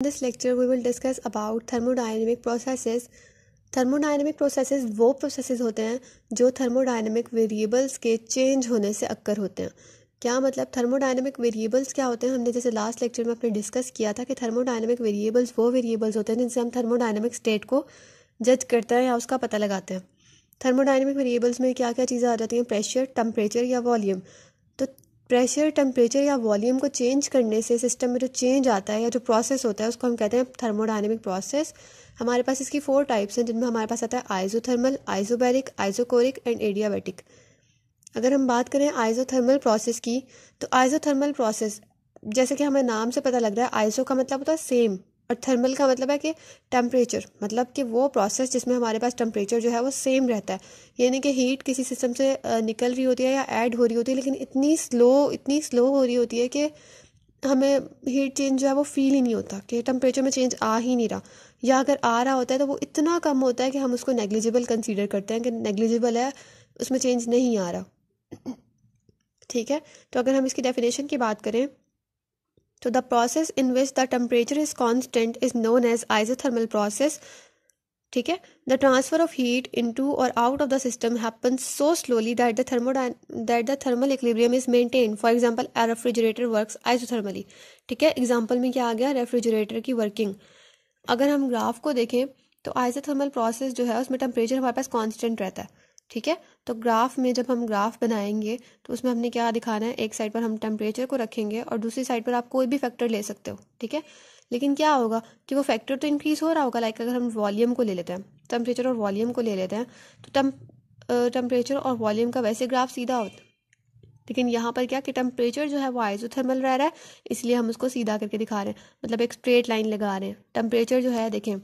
In this lecture, we will discuss about thermodynamic processes. Thermodynamic processes वो processes होते हैं जो थर्मोडाइनमिक वेरिएबल्स के चेंज होने से अक्कर होते हैं क्या मतलब थर्मोडाइनमिक वेरिएबल्स क्या होते हैं हमने जैसे लास्ट लेक्चर में अपने डिस्कस किया था कि थर्मोडाइनमिक वेरिएबल्स वो वेरिएबल्स होते हैं जिनसे हम थर्मोडाइनमिक स्टेट को जज करते हैं या उसका पता लगाते हैं थर्मोडाइनमिक वेरिएबल्स में क्या क्या चीज़ें आ जाती हैं प्रेशर टेम्परेचर या वॉल्यूम प्रेशर टेम्परेचर या वॉल्यूम को चेंज करने से सिस्टम में जो चेंज आता है या जो प्रोसेस होता है उसको हम कहते हैं थर्मोडाइनमिक प्रोसेस हमारे पास इसकी फोर टाइप्स हैं जिनमें हमारे पास आता है आइजोथर्मल आइजोबैरिक आइजोकोरिक एंड एडियाबैटिक अगर हम बात करें आइजोथर्मल प्रोसेस की तो आइजोथर्मल प्रोसेस जैसे कि हमें नाम से पता लग रहा है आइजो का मतलब होता है सेम और थर्मल का मतलब है कि टेम्परेचर मतलब कि वो प्रोसेस जिसमें हमारे पास टेम्परेचर जो है वो सेम रहता है यानी कि हीट किसी सिस्टम से निकल रही होती है या ऐड हो रही होती है लेकिन इतनी स्लो इतनी स्लो हो रही होती है कि हमें हीट चेंज जो है वो फील ही नहीं होता कि टेम्परेचर में चेंज आ ही नहीं रहा या अगर आ रहा होता है तो वो इतना कम होता है कि हम उसको नेग्लिजिबल कंसिडर करते हैं कि नेग्लिजिबल है उसमें चेंज नहीं आ रहा ठीक है तो अगर हम इसकी डेफिनेशन की बात करें तो the process in which the temperature is constant is known as isothermal process ठीक है the transfer of heat into और out of the system happen so slowly that the thermodyn that the thermal equilibrium is maintain for example a refrigerator work isothermally ठीक है example में क्या आ गया refrigerator की working अगर हम graph को देखें तो आइसोथर्मल प्रोसेस जो है उसमें टेम्परेचर हमारे पास कॉन्स्टेंट रहता है ठीक है तो ग्राफ में जब हम ग्राफ बनाएंगे तो उसमें हमने क्या दिखाना है एक साइड पर हम टेम्परेचर को रखेंगे और दूसरी साइड पर आप कोई भी फैक्टर ले सकते हो ठीक है लेकिन क्या होगा कि वो फैक्टर तो इंक्रीज़ हो रहा होगा लाइक अगर हम वॉल्यूम को ले लेते हैं टेम्परेचर और वॉल्यूम को ले लेते हैं तो टम टेम्परेचर और वॉल्यूम का वैसे ग्राफ सीधा होता है लेकिन यहाँ पर क्या कि टेम्परेचर जो है वो आइजोथर्मल रह रहा है इसलिए हम उसको सीधा करके दिखा रहे हैं मतलब एक स्ट्रेट लाइन लगा रहे हैं टेम्परेचर जो है देखें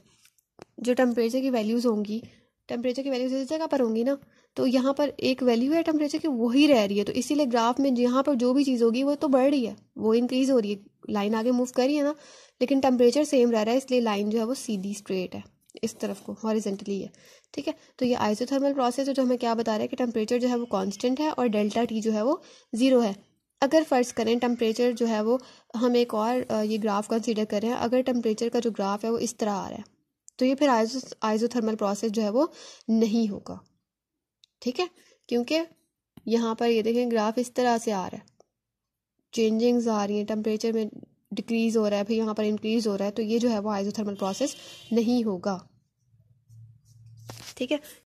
जो टेम्परेचर की वैल्यूज़ होंगी टेम्परेचर की वैल्यू जिस जगह पर होंगी ना तो यहाँ पर एक वैल्यू है टेम्परेचर की वही रह रही है तो इसीलिए ग्राफ में यहाँ पर जो भी चीज़ होगी वो तो बढ़ रही है वो इंक्रीज हो रही है लाइन आगे मूव करी है ना लेकिन टेम्परेचर सेम रह रहा है इसलिए लाइन जो है वो सीधी स्ट्रेट है इस तरफ को हॉरिजेंटली है ठीक है तो ये आइसोथर्मल प्रोसेस है जो हमें क्या बता रहा है कि टेम्परेचर जो है वो कॉन्स्टेंट है और डेल्टा टी जो है वो ज़ीरो है अगर फ़र्ज़ करें टेम्परेचर जो है वो हम एक और ये ग्राफ कंसीडर करें अगर टेम्परेचर का जो ग्राफ है वो इस तरह आ रहा है तो ये फिर आइजो आइजोथर्मल प्रोसेस जो है वो नहीं होगा ठीक है क्योंकि यहाँ पर ये देखें ग्राफ इस तरह से आ रहा है चेंजिंग्स आ रही हैं टेम्परेचर में डिक्रीज़ हो रहा है फिर यहाँ पर इंक्रीज़ हो रहा है तो ये जो है वो आइजोथर्मल प्रोसेस नहीं होगा ठीक है